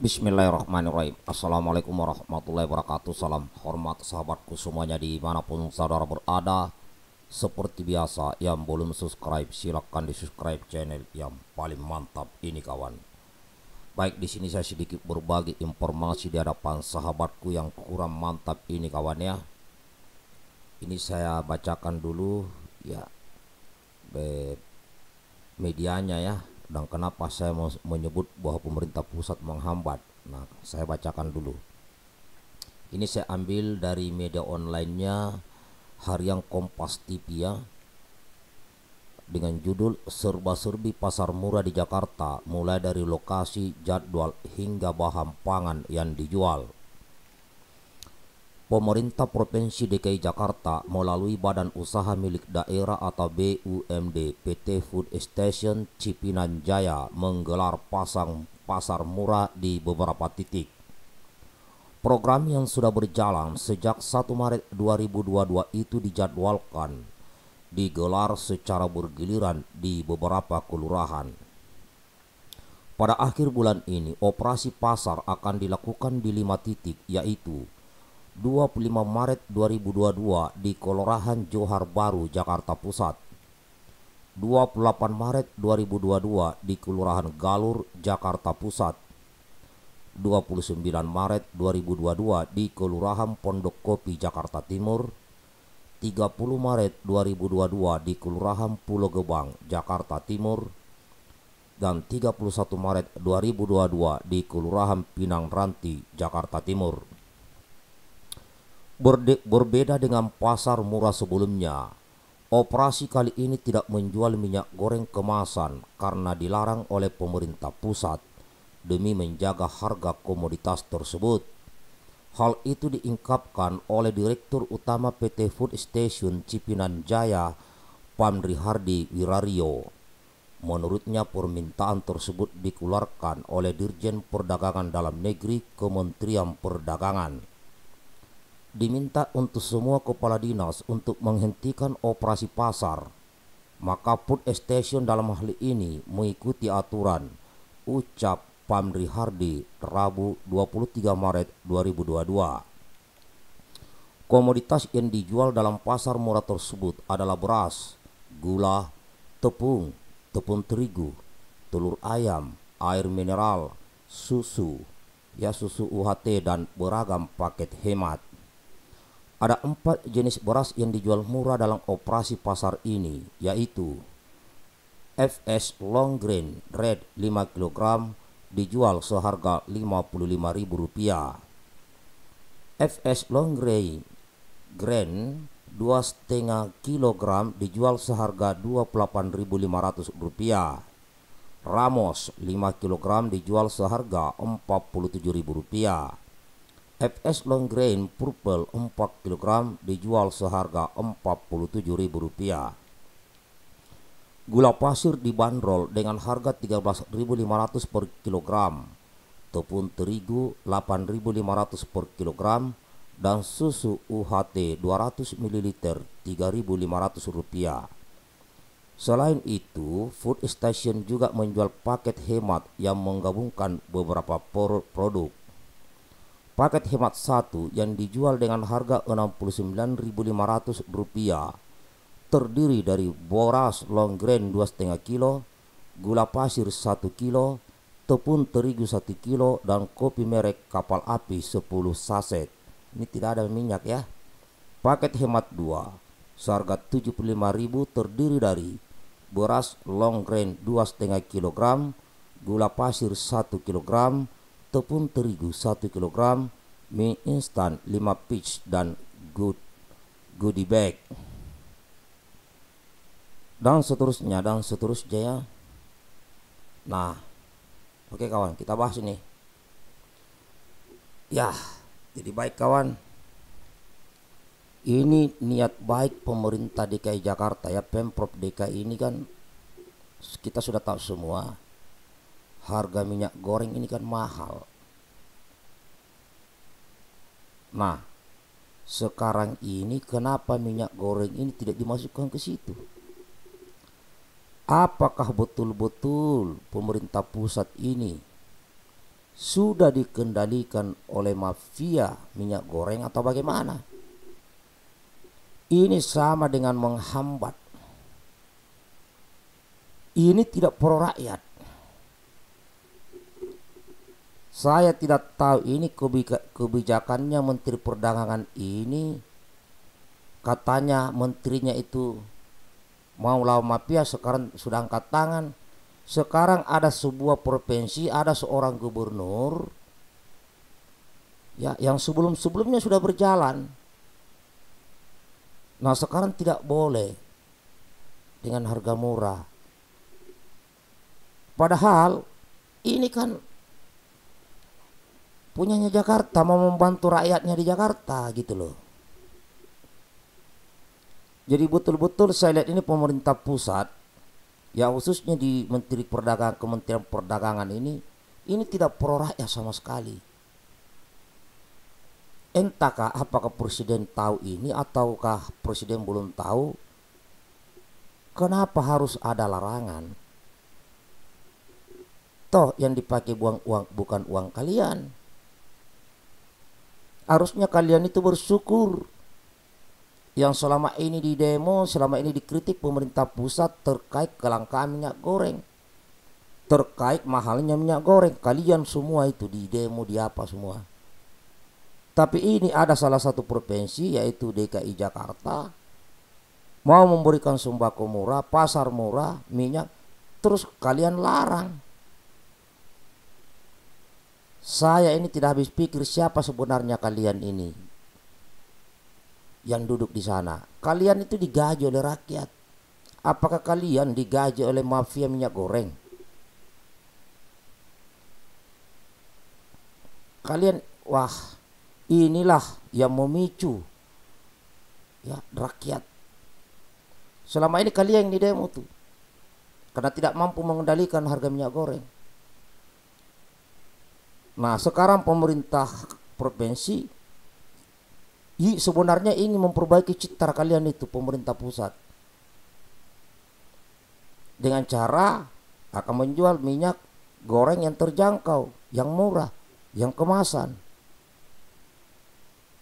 Bismillahirrahmanirrahim Assalamualaikum warahmatullahi wabarakatuh Salam hormat sahabatku semuanya dimanapun saudara berada Seperti biasa yang belum subscribe silahkan di subscribe channel yang paling mantap ini kawan Baik di sini saya sedikit berbagi informasi di hadapan sahabatku yang kurang mantap ini kawan ya Ini saya bacakan dulu ya medianya ya dan kenapa saya menyebut bahwa pemerintah pusat menghambat. Nah, saya bacakan dulu. Ini saya ambil dari media online-nya Harian Kompas TV ya dengan judul Serba-serbi pasar murah di Jakarta mulai dari lokasi, jadwal hingga bahan pangan yang dijual. Pemerintah Provinsi DKI Jakarta melalui Badan Usaha Milik Daerah atau BUMD PT Food Station Cipinang Jaya menggelar pasang pasar murah di beberapa titik. Program yang sudah berjalan sejak 1 Maret 2022 itu dijadwalkan digelar secara bergiliran di beberapa kelurahan. Pada akhir bulan ini, operasi pasar akan dilakukan di lima titik, yaitu 25 Maret 2022 di Kelurahan Johar Baru, Jakarta Pusat. 28 Maret 2022 di Kelurahan Galur, Jakarta Pusat. 29 Maret 2022 di Kelurahan Pondok Kopi, Jakarta Timur. 30 Maret 2022 di Kelurahan Pulau Gebang, Jakarta Timur dan 31 Maret 2022 di Kelurahan Pinang Ranti, Jakarta Timur. Berde berbeda dengan pasar murah sebelumnya. Operasi kali ini tidak menjual minyak goreng kemasan karena dilarang oleh pemerintah pusat demi menjaga harga komoditas tersebut. Hal itu diungkapkan oleh Direktur Utama PT Food Station Cipinang Jaya, Pamri Hardi Wirario. Menurutnya permintaan tersebut dikeluarkan oleh Dirjen Perdagangan Dalam Negeri Kementerian Perdagangan diminta untuk semua kepala dinas untuk menghentikan operasi pasar. Maka food station dalam hal ini mengikuti aturan, ucap Pamri Hardi, Rabu 23 Maret 2022. Komoditas yang dijual dalam pasar murah tersebut adalah beras, gula, tepung, tepung terigu, telur ayam, air mineral, susu, ya susu UHT dan beragam paket hemat. Ada empat jenis beras yang dijual murah dalam operasi pasar ini, yaitu FS Long Grain Red 5 kg dijual seharga Rp55.000. FS Long Grain Grain 2,5 kg dijual seharga Rp28.500. Ramos 5 kg dijual seharga Rp47.000. FS long grain purple 4 kg dijual seharga Rp47.000. Gula pasir dibanderol dengan harga 13.500 per kilogram, tepung terigu 8.500 per kilogram, dan susu UHT 200 ml Rp3.500. Selain itu, food station juga menjual paket hemat yang menggabungkan beberapa produk. Paket hemat 1 yang dijual dengan harga Rp69.500 terdiri dari boras long grain 2,5 kilo, gula pasir 1 kilo, tepung terigu 1 kilo, dan kopi merek kapal api 10 saset. Ini tidak ada minyak ya. Paket hemat 2 seharga Rp75.000 terdiri dari boras long grain 2,5 kg, gula pasir 1 kilogram, tepung terigu 1 kg, mie instan 5 piece dan good goodie bag. Dan seterusnya dan seterusnya ya. Nah, oke okay, kawan, kita bahas ini. Ya, jadi baik kawan. Ini niat baik pemerintah DKI Jakarta ya, Pemprov DKI ini kan kita sudah tahu semua harga minyak goreng ini kan mahal. Nah, sekarang ini kenapa minyak goreng ini tidak dimasukkan ke situ? Apakah betul-betul pemerintah pusat ini sudah dikendalikan oleh mafia minyak goreng atau bagaimana? Ini sama dengan menghambat. Ini tidak pro rakyat. Saya tidak tahu ini kebijakannya Menteri Perdagangan ini katanya menterinya itu mau lawan mafia sekarang sudah angkat tangan. Sekarang ada sebuah provinsi, ada seorang gubernur ya yang sebelum-sebelumnya sudah berjalan. Nah, sekarang tidak boleh dengan harga murah. Padahal ini kan punyanya Jakarta mau membantu rakyatnya di Jakarta gitu loh jadi betul-betul saya lihat ini pemerintah pusat ya khususnya di Menteri Perdagangan Kementerian Perdagangan ini ini tidak pro rakyat sama sekali entahkah apakah presiden tahu ini ataukah presiden belum tahu kenapa harus ada larangan toh yang dipakai buang uang bukan uang kalian Harusnya kalian itu bersyukur yang selama ini di demo, selama ini dikritik pemerintah pusat terkait kelangkaan minyak goreng. Terkait mahalnya minyak goreng, kalian semua itu di demo di apa semua. Tapi ini ada salah satu provinsi yaitu DKI Jakarta mau memberikan sembako murah, pasar murah, minyak terus kalian larang. Saya ini tidak habis pikir siapa sebenarnya kalian ini yang duduk di sana. Kalian itu digaji oleh rakyat. Apakah kalian digaji oleh mafia minyak goreng? Kalian, wah, inilah yang memicu ya rakyat. Selama ini kalian yang didemo tuh karena tidak mampu mengendalikan harga minyak goreng. Nah, sekarang pemerintah provinsi sebenarnya ingin memperbaiki citra kalian itu pemerintah pusat dengan cara akan menjual minyak goreng yang terjangkau, yang murah, yang kemasan.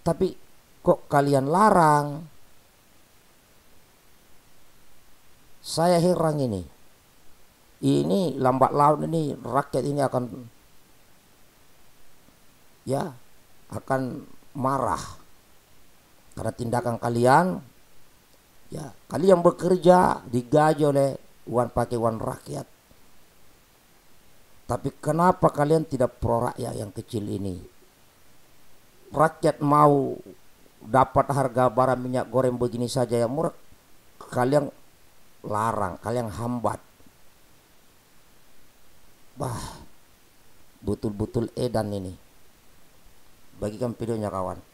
Tapi kok kalian larang? Saya heran ini. Ini lambat laun ini rakyat ini akan ya akan marah karena tindakan kalian ya kalian bekerja digaji oleh uang pakai uang rakyat tapi kenapa kalian tidak pro rakyat yang kecil ini rakyat mau dapat harga barang minyak goreng begini saja yang murah kalian larang kalian hambat bah betul-betul edan ini bagikan videonya kawan